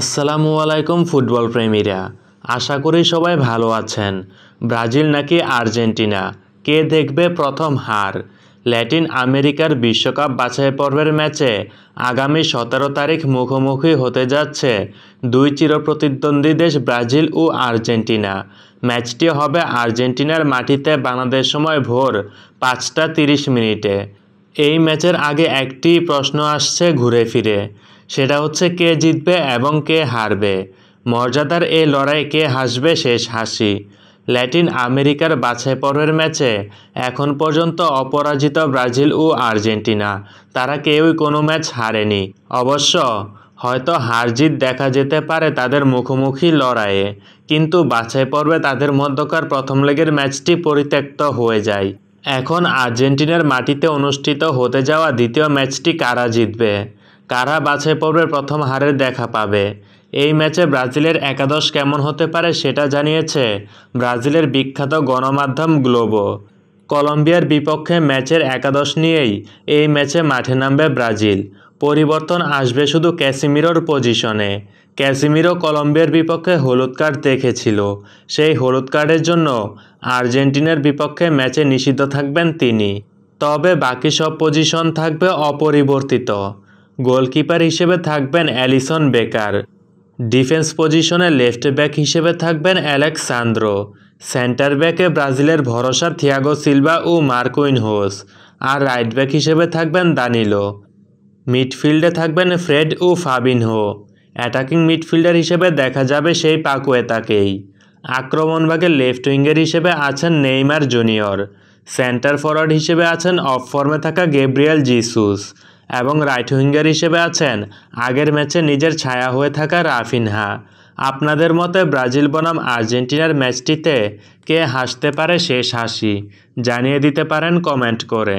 আসসালামু আলাইকুম ফুটবল প্রেমীরা আশা করি সবাই ভালো আছেন ব্রাজিল নাকি আর্জেন্টিনা কে দেখবে প্রথম হার ল্যাটিন আমেরিকার বিশ্বকাপ বাছাই পর্বের ম্যাচে আগামী সতেরো তারিখ মুখোমুখি হতে যাচ্ছে দুই চিরপ্রতিদ্বন্দ্বী দেশ ব্রাজিল ও আর্জেন্টিনা ম্যাচটি হবে আর্জেন্টিনার মাটিতে বাংলাদেশ সময় ভোর পাঁচটা তিরিশ মিনিটে এই ম্যাচের আগে একটি প্রশ্ন আসছে ঘুরে ফিরে সেটা হচ্ছে কে জিতবে এবং কে হারবে মর্যাদার এ লড়াই কে হাসবে শেষ হাসি ল্যাটিন আমেরিকার বাছাই পর্বের ম্যাচে এখন পর্যন্ত অপরাজিত ব্রাজিল ও আর্জেন্টিনা তারা কেউই কোনো ম্যাচ হারেনি অবশ্য হয়তো হার জিত দেখা যেতে পারে তাদের মুখোমুখি লড়াইয়ে কিন্তু বাছাই পর্বে তাদের মধ্যকার প্রথম লেগের ম্যাচটি পরিত্যক্ত হয়ে যায় এখন আর্জেন্টিনার মাটিতে অনুষ্ঠিত হতে যাওয়া দ্বিতীয় ম্যাচটি কারা জিতবে কারা বাছাই পর্বের প্রথম হারের দেখা পাবে এই ম্যাচে ব্রাজিলের একাদশ কেমন হতে পারে সেটা জানিয়েছে ব্রাজিলের বিখ্যাত গণমাধ্যম গ্লোবো কলম্বিয়ার বিপক্ষে ম্যাচের একাদশ নিয়েই এই ম্যাচে মাঠে নামবে ব্রাজিল পরিবর্তন আসবে শুধু ক্যাসিমিরোর পজিশনে ক্যাসিমিরো কলম্বিয়ার বিপক্ষে হলুদ কার্ড দেখেছিল সেই হলুদ কার্ডের জন্য আর্জেন্টিনার বিপক্ষে ম্যাচে নিষিদ্ধ থাকবেন তিনি তবে বাকি সব পজিশন থাকবে অপরিবর্তিত গোলকিপার হিসেবে থাকবেন অ্যালিসন বেকার ডিফেন্স পজিশনে লেফট ব্যাক হিসেবে থাকবেন অ্যালেক্সান্দ্রো সেন্টার ব্যাকে ব্রাজিলের ভরসা থিয়াগো সিলভা ও মার্কুইন হোস আর রাইট ব্যাক হিসেবে থাকবেন দানিলো মিডফিল্ডে থাকবেন ফ্রেড ও ফাবিনহো অ্যাটাকিং মিডফিল্ডার হিসেবে দেখা যাবে সেই পাকুয়েতাকেই আক্রমণভাগে লেফট উইঙ্গার হিসেবে আছেন নেইমার জুনিয়র সেন্টার ফরওয়ার্ড হিসেবে আছেন অফ ফর্মে থাকা গেব্রিয়াল জিসুস এবং রাইট উইঙ্গার হিসেবে আছেন আগের ম্যাচে নিজের ছায়া হয়ে থাকা রাফিনহা আপনাদের মতে ব্রাজিল বনাম আর্জেন্টিনার ম্যাচটিতে কে হাসতে পারে শেষ হাসি জানিয়ে দিতে পারেন কমেন্ট করে